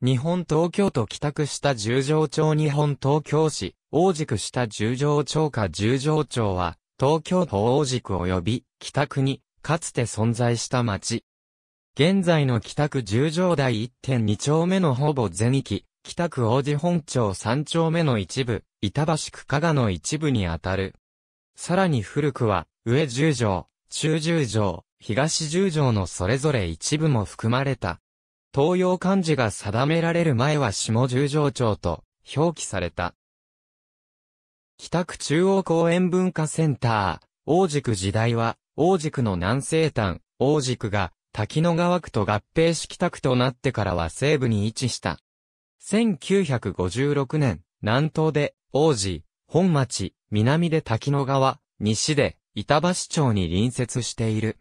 日本東京都帰宅した十条町日本東京市、大宿した十条町か十条町は、東京都大宿及び北区に、かつて存在した町。現在の北区十条台1.2丁目のほぼ全域、北区王子本町3丁目の一部、板橋区加賀の一部にあたる。さらに古くは、上十条、中十条、東十条のそれぞれ一部も含まれた。東洋漢字が定められる前は下十条町と表記された。北区中央公園文化センター、王塾時代は、王塾の南西端、王塾が滝野川区と合併し北区となってからは西部に位置した。1956年、南東で王子、本町、南で滝野川、西で板橋町に隣接している。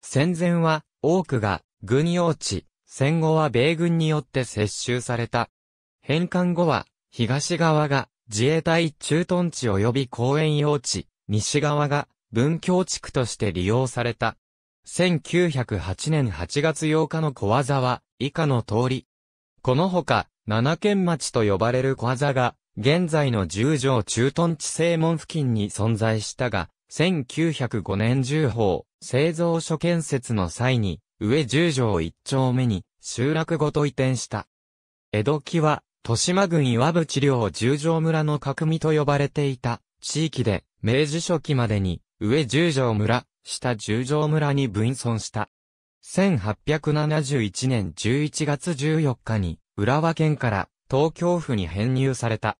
戦前は、多くが軍用地、戦後は米軍によって接収された。返還後は、東側が自衛隊駐屯地及び公園用地、西側が文教地区として利用された。1908年8月8日の小技は、以下の通り。このほか、七軒町と呼ばれる小技が、現在の十条駐屯地正門付近に存在したが、1905年重砲製造所建設の際に、上十条一丁目に集落ごと移転した。江戸期は、豊島郡岩淵領十条村の角見と呼ばれていた地域で、明治初期までに、上十条村、下十条村に分村した。1871年11月14日に、浦和県から東京府に編入された。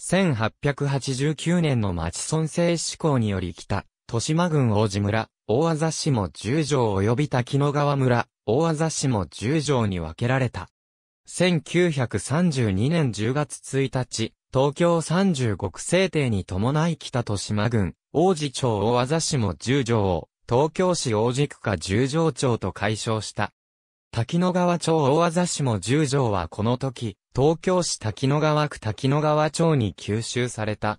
1889年の町村制施行により北、豊島郡王子村、大和座市も十条及び滝野川村、大和座市も十条に分けられた。1932年10月1日、東京35区制定に伴い北豊島郡、王子町大和座市も十条を、東京市王子区か十条町と解消した。滝野川町大和座市も十条はこの時、東京市滝野川区滝野川町に吸収された。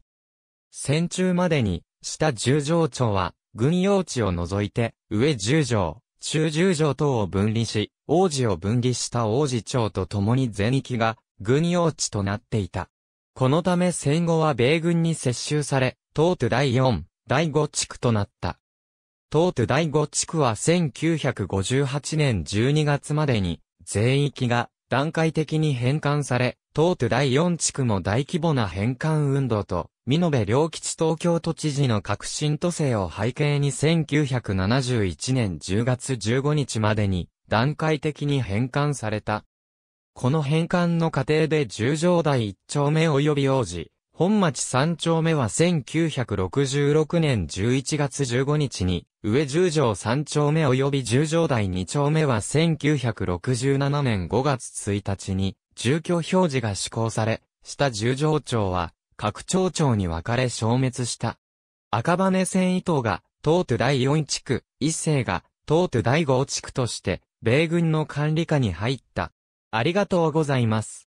戦中までに、下十条町は、軍用地を除いて、上十条、中十条等を分離し、王子を分離した王子町と共に全域が、軍用地となっていた。このため戦後は米軍に接収され、東都第四、第五地区となった。東都第五地区は1958年12月までに、全域が段階的に返還され、東都第四地区も大規模な返還運動と美延良吉東京都知事の革新都政を背景に1971年10月15日までに段階的に返還された。この返還の過程で十条台一丁目及び王子、本町三丁目は1966年11月15日に、上十条三丁目及び十条台二丁目は1967年5月1日に、住居表示が施行され、下十条町は各町長に分かれ消滅した。赤羽線伊藤が、東都第四地区、一世が、東都第五地区として、米軍の管理下に入った。ありがとうございます。